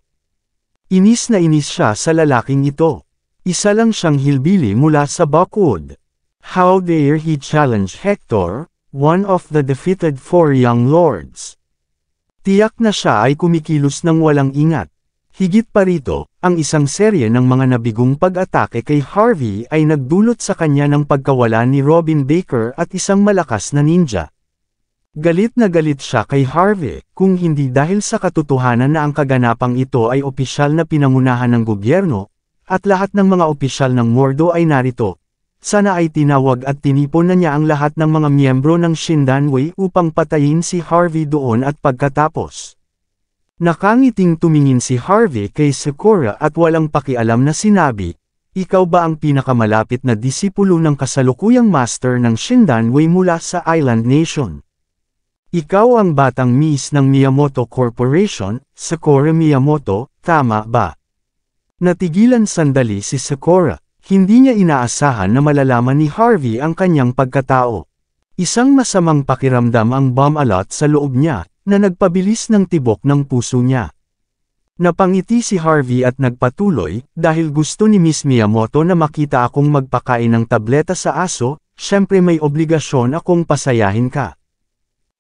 Inis na inis siya sa lalaking ito. Isa lang siyang hilbili mula sa Buckwood. How dare he challenge Hector, one of the defeated four young lords. Tiyak na siya ay kumikilos ng walang ingat. Higit pa rito, ang isang serye ng mga nabigong pag-atake kay Harvey ay nagdulot sa kanya ng pagkawala ni Robin Baker at isang malakas na ninja. Galit na galit siya kay Harvey, kung hindi dahil sa katotohanan na ang kaganapang ito ay opisyal na pinangunahan ng gobyerno, at lahat ng mga opisyal ng Mordo ay narito. Sana ay tinawag at tinipon na niya ang lahat ng mga miyembro ng Shindanwei upang patayin si Harvey doon at pagkatapos. Nakangiting tumingin si Harvey kay Sakura at walang pakialam na sinabi, Ikaw ba ang pinakamalapit na disipulo ng kasalukuyang master ng Shindanwei mula sa Island Nation? Ikaw ang batang miss ng Miyamoto Corporation, Sakura Miyamoto, tama ba? Natigilan sandali si Sakura, hindi niya inaasahan na malalaman ni Harvey ang kanyang pagkatao. Isang masamang pakiramdam ang bumalot sa loob niya, na nagpabilis ng tibok ng puso niya. Napangiti si Harvey at nagpatuloy, dahil gusto ni Miss Miyamoto na makita akong magpakain ng tableta sa aso, syempre may obligasyon akong pasayahin ka.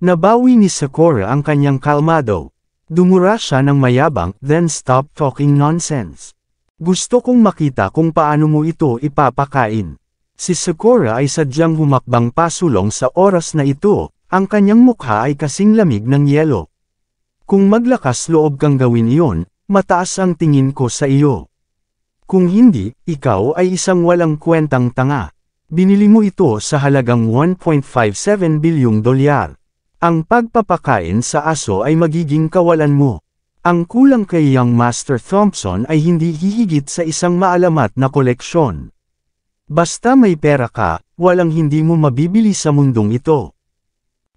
Nabawi ni Sakura ang kanyang kalmado. Dumura siya ng mayabang, then stop talking nonsense. Gusto kong makita kung paano mo ito ipapakain. Si Sakura ay sadyang humakbang pasulong sa oras na ito, ang kanyang mukha ay kasing lamig ng yelo. Kung maglakas loob kang gawin iyon, mataas ang tingin ko sa iyo. Kung hindi, ikaw ay isang walang kwentang tanga. Binili mo ito sa halagang 1.57 bilyong dolyar. Ang pagpapakain sa aso ay magiging kawalan mo. Ang kulang kay Young Master Thompson ay hindi hihigit sa isang maalamat na koleksyon. Basta may pera ka, walang hindi mo mabibili sa mundong ito.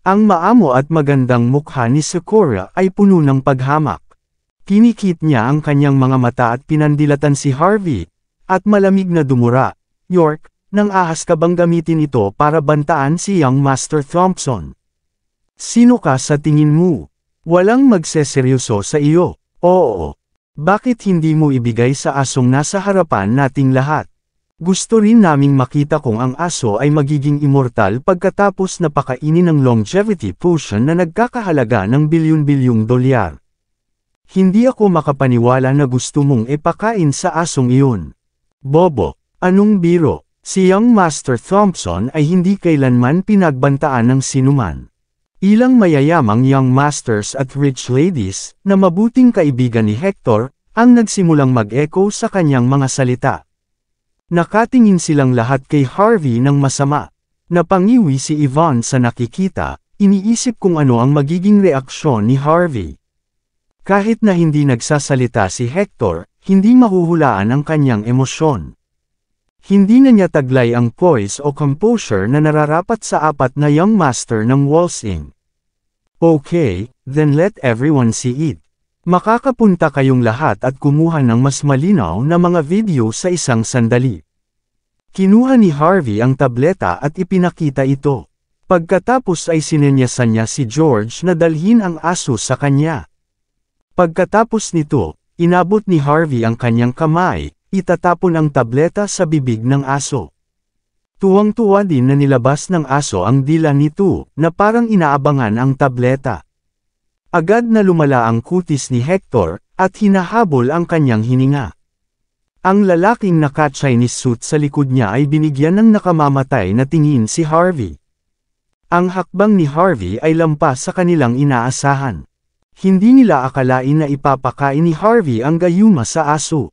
Ang maamo at magandang mukha ni Sakura ay puno ng paghamak. Kinikit niya ang kanyang mga mata at pinandilatan si Harvey, at malamig na dumura, York, nang ahas ka bang gamitin ito para bantaan si Young Master Thompson? Sino ka sa tingin mo? Walang magseseryoso sa iyo. Oo. Bakit hindi mo ibigay sa asong nasa harapan nating lahat? Gusto rin naming makita kung ang aso ay magiging immortal pagkatapos napakainin ng longevity potion na nagkakahalaga ng bilyon-bilyong dolyar. Hindi ako makapaniwala na gusto mong ipakain sa asong iyon. Bobo, anong biro? Si Young Master Thompson ay hindi kailanman pinagbantaan ng sinuman. Ilang mayayamang young masters at rich ladies na mabuting kaibigan ni Hector ang nagsimulang mag-echo sa kanyang mga salita. Nakatingin silang lahat kay Harvey ng masama. Napangiwi si Yvonne sa nakikita, iniisip kung ano ang magiging reaksyon ni Harvey. Kahit na hindi nagsasalita si Hector, hindi mahuhulaan ang kanyang emosyon. Hindi na niya taglay ang poise o composure na nararapat sa apat na young master ng Walsing. Okay, then let everyone see it. Makakapunta kayong lahat at kumuha ng mas malinaw na mga video sa isang sandali. Kinuha ni Harvey ang tableta at ipinakita ito. Pagkatapos ay sinenyasan niya si George na dalhin ang aso sa kanya. Pagkatapos nito, inabot ni Harvey ang kanyang kamay, itatapon ang tableta sa bibig ng aso. Tuwang-tuwa din na nilabas ng aso ang dila nito, na parang inaabangan ang tableta. Agad na lumala ang kutis ni Hector, at hinahabol ang kanyang hininga. Ang lalaking naka-Chinese suit sa likod niya ay binigyan ng nakamamatay na tingin si Harvey. Ang hakbang ni Harvey ay lampas sa kanilang inaasahan. Hindi nila akalain na ipapakain ni Harvey ang gayuma sa aso.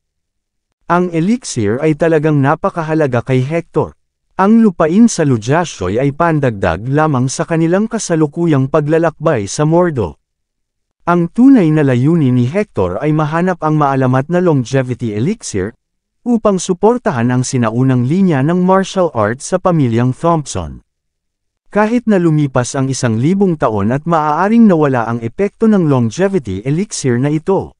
Ang elixir ay talagang napakahalaga kay Hector. Ang lupain sa Lujashoy ay pandagdag lamang sa kanilang kasalukuyang paglalakbay sa Mordo. Ang tunay na layunin ni Hector ay mahanap ang maalamat na longevity elixir, upang suportahan ang sinaunang linya ng martial arts sa pamilyang Thompson. Kahit na lumipas ang isang libong taon at maaaring nawala ang epekto ng longevity elixir na ito,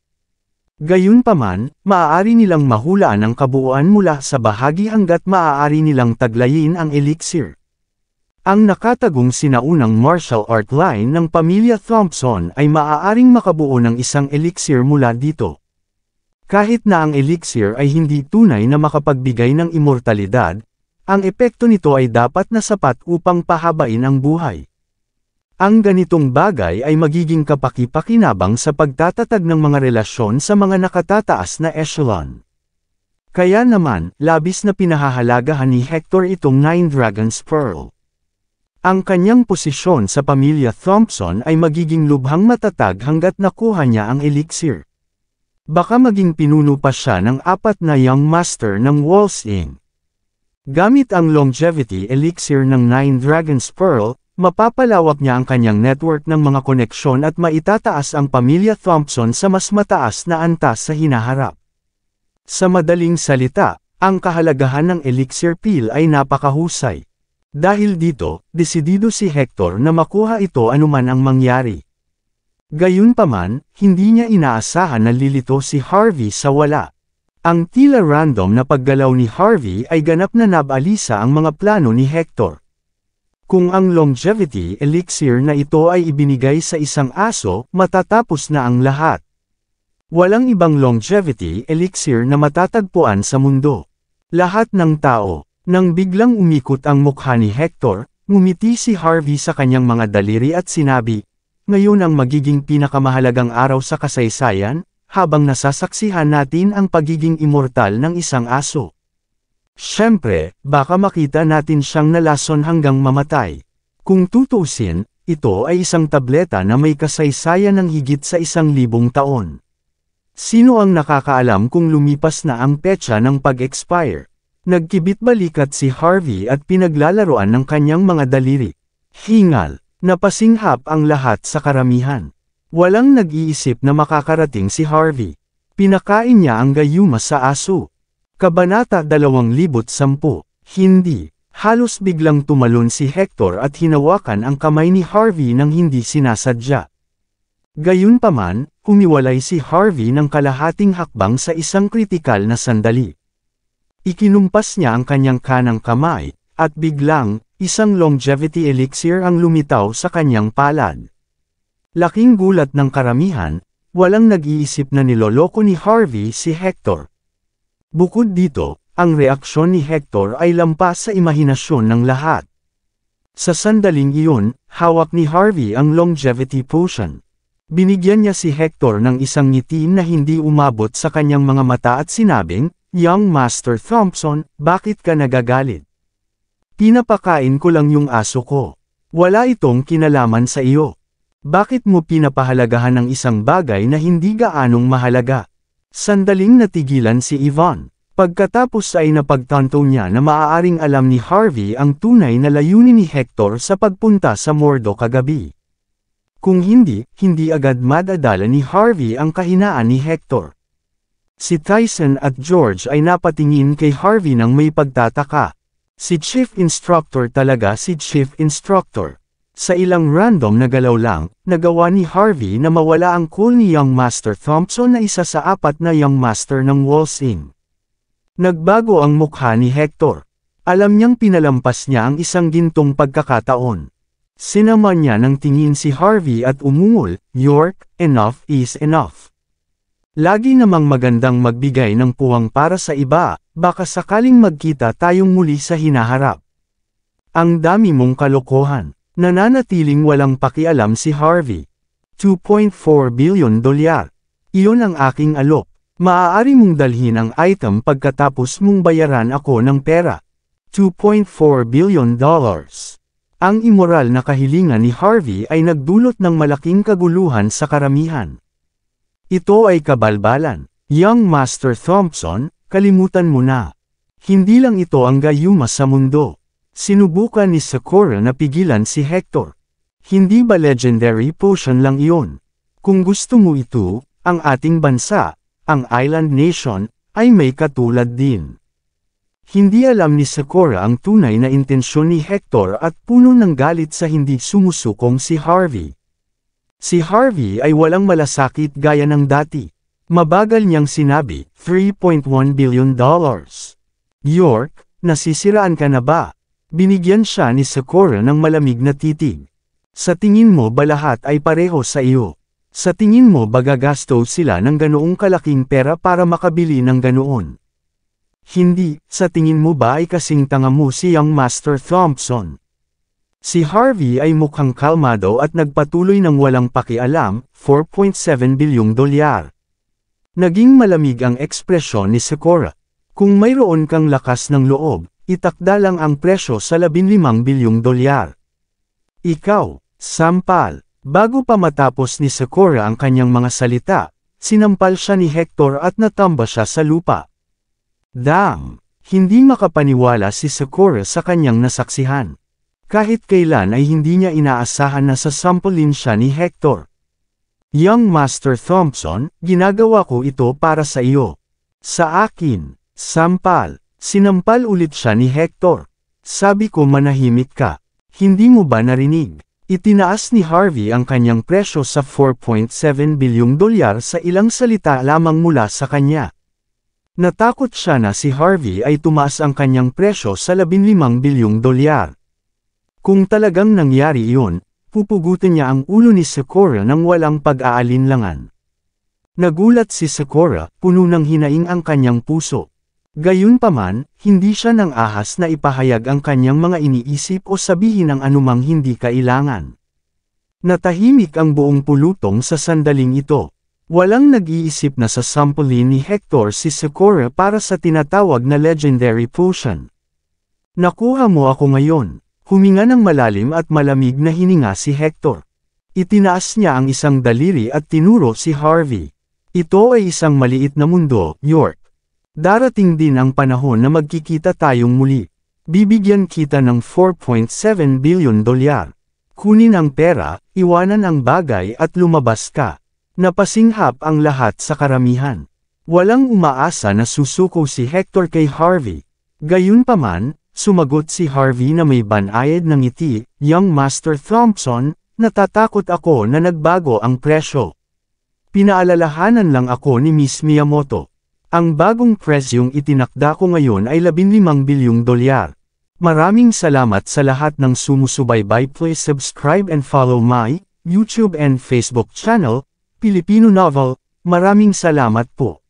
Gayunpaman, maaari nilang mahulaan ang kabuuan mula sa bahagi hanggat maaari nilang taglayin ang elixir. Ang nakatagong sinaunang martial art line ng pamilya Thompson ay maaaring makabuo ng isang elixir mula dito. Kahit na ang elixir ay hindi tunay na makapagbigay ng immortalidad, ang epekto nito ay dapat na sapat upang pahabain ang buhay. Ang ganitong bagay ay magiging kapaki-pakinabang sa pagtatatag ng mga relasyon sa mga nakatataas na echelon. Kaya naman, labis na pinahahalagahan ni Hector itong Nine Dragons Pearl. Ang kanyang posisyon sa pamilya Thompson ay magiging lubhang matatag hanggat nakuha niya ang elixir. Baka maging pinuno pa siya ng apat na young master ng Walls Inc. Gamit ang longevity elixir ng Nine Dragons Pearl, Mapapalawak niya ang kanyang network ng mga koneksyon at maitataas ang pamilya Thompson sa mas mataas na antas sa hinaharap. Sa madaling salita, ang kahalagahan ng elixir pill ay napakahusay. Dahil dito, desidido si Hector na makuha ito anuman ang mangyari. Gayunpaman, hindi niya inaasahan na lilito si Harvey sa wala. Ang tila random na paggalaw ni Harvey ay ganap na nabalisa ang mga plano ni Hector. Kung ang longevity elixir na ito ay ibinigay sa isang aso, matatapos na ang lahat. Walang ibang longevity elixir na matatagpuan sa mundo. Lahat ng tao, nang biglang umikot ang mukha ni Hector, ngumiti si Harvey sa kanyang mga daliri at sinabi, ngayon ang magiging pinakamahalagang araw sa kasaysayan, habang nasasaksihan natin ang pagiging immortal ng isang aso. Siyempre, baka makita natin siyang nalason hanggang mamatay. Kung tutusin, ito ay isang tableta na may kasaysayan ng higit sa isang libong taon. Sino ang nakakaalam kung lumipas na ang petsa ng pag-expire? Nagkibit-balikat si Harvey at pinaglalaroan ng kanyang mga daliri. Hingal, napasinghap ang lahat sa karamihan. Walang nag-iisip na makakarating si Harvey. Pinakain niya ang gayuma sa aso. Kabanata 2010, Hindi, halos biglang tumalon si Hector at hinawakan ang kamay ni Harvey nang hindi sinasadya. Gayunpaman, humiwalay si Harvey ng kalahating hakbang sa isang kritikal na sandali. Ikinumpas niya ang kanyang kanang kamay, at biglang, isang longevity elixir ang lumitaw sa kanyang palad. Laking gulat ng karamihan, walang nag-iisip na niloloko ni Harvey si Hector. Bukod dito, ang reaksyon ni Hector ay lampas sa imahinasyon ng lahat. Sa sandaling iyon, hawak ni Harvey ang longevity potion. Binigyan niya si Hector ng isang ngiti na hindi umabot sa kanyang mga mata at sinabing, Young Master Thompson, bakit ka nagagalit? Pinapakain ko lang yung aso ko. Wala itong kinalaman sa iyo. Bakit mo pinapahalagahan ng isang bagay na hindi gaanong mahalaga? Sandaling natigilan si Yvonne. Pagkatapos ay napagtanto niya na maaaring alam ni Harvey ang tunay na layunin ni Hector sa pagpunta sa Mordo kagabi. Kung hindi, hindi agad madadala ni Harvey ang kahinaan ni Hector. Si Tyson at George ay napatingin kay Harvey nang may pagtataka. Si Chief Instructor talaga si Chief Instructor. Sa ilang random na galaw lang, nagawa ni Harvey na mawala ang cool ni Young Master Thompson na isa sa apat na Young Master ng Walls Inc. Nagbago ang mukha ni Hector. Alam niyang pinalampas niya ang isang gintong pagkakataon. Sinama niya ng tingin si Harvey at umungol, York, enough is enough. Lagi namang magandang magbigay ng puwang para sa iba, baka sakaling magkita tayong muli sa hinaharap. Ang dami mong kalokohan. Nananatiling walang pakialam si Harvey. 2.4 billion dolyar. Iyon ang aking alok. Maaari mong dalhin ang item pagkatapos mong bayaran ako ng pera. 2.4 billion dollars. Ang immoral na kahilingan ni Harvey ay nagdulot ng malaking kaguluhan sa karamihan. Ito ay kabalbalan. Young Master Thompson, kalimutan mo na. Hindi lang ito ang gayuma sa mundo. Sinubukan ni Sakura na pigilan si Hector. Hindi ba legendary potion lang iyon? Kung gusto mo ito, ang ating bansa, ang island nation, ay may katulad din. Hindi alam ni Sakura ang tunay na intensyon ni Hector at puno ng galit sa hindi sumusukong si Harvey. Si Harvey ay walang malasakit gaya ng dati. Mabagal niyang sinabi, $3.1 billion. dollars. York, nasisiraan ka na ba? Binigyan siya ni Sakura ng malamig na titig. Sa tingin mo ba lahat ay pareho sa iyo? Sa tingin mo ba gagasto sila ng ganoong kalaking pera para makabili ng ganoon? Hindi, sa tingin mo ba ay kasing tanga mo si Young Master Thompson? Si Harvey ay mukhang kalmado at nagpatuloy ng walang pakialam, 4.7 bilyong dolyar. Naging malamig ang ekspresyon ni Sakura. Kung mayroon kang lakas ng loob, Itakda lang ang presyo sa 15 bilyong dolyar. Ikaw, Sampal, bago pa matapos ni Sakura ang kanyang mga salita, sinampal siya ni Hector at natamba siya sa lupa. Dam! Hindi makapaniwala si Sakura sa kanyang nasaksihan. Kahit kailan ay hindi niya inaasahan na sasampulin siya ni Hector. Young Master Thompson, ginagawa ko ito para sa iyo. Sa akin, Sampal, Sinampal ulit siya ni Hector. Sabi ko manahimik ka. Hindi mo ba narinig? Itinaas ni Harvey ang kanyang presyo sa 4.7 bilyong dolyar sa ilang salita lamang mula sa kanya. Natakot siya na si Harvey ay tumaas ang kanyang presyo sa 15 bilyong dolyar. Kung talagang nangyari iyon, pupugutin niya ang ulo ni Sakura ng walang pag-aalinlangan. Nagulat si Sakura, puno ng hinaing ang kanyang puso. Gayunpaman, hindi siya ng ahas na ipahayag ang kanyang mga iniisip o sabihin ang anumang hindi kailangan. Natahimik ang buong pulutong sa sandaling ito. Walang nag-iisip na sasampulin ni Hector si Sakura para sa tinatawag na legendary potion. Nakuha mo ako ngayon. Huminga ng malalim at malamig na hininga si Hector. Itinaas niya ang isang daliri at tinuro si Harvey. Ito ay isang maliit na mundo, York. Darating din ang panahon na magkikita tayong muli. Bibigyan kita ng 4.7 billion dolyar. Kunin ang pera, iwanan ang bagay at lumabas ka. Napasinghap ang lahat sa karamihan. Walang umaasa na susuko si Hector kay Harvey. Gayunpaman, sumagot si Harvey na may banayad ng ngiti, Young Master Thompson, natatakot ako na nagbago ang presyo. Pinaalalahanan lang ako ni Miss Miyamoto. Ang bagong presyong itinakda ko ngayon ay 15 bilyong dolyar. Maraming salamat sa lahat ng sumusubaybay. Please subscribe and follow my YouTube and Facebook channel, Filipino Novel. Maraming salamat po.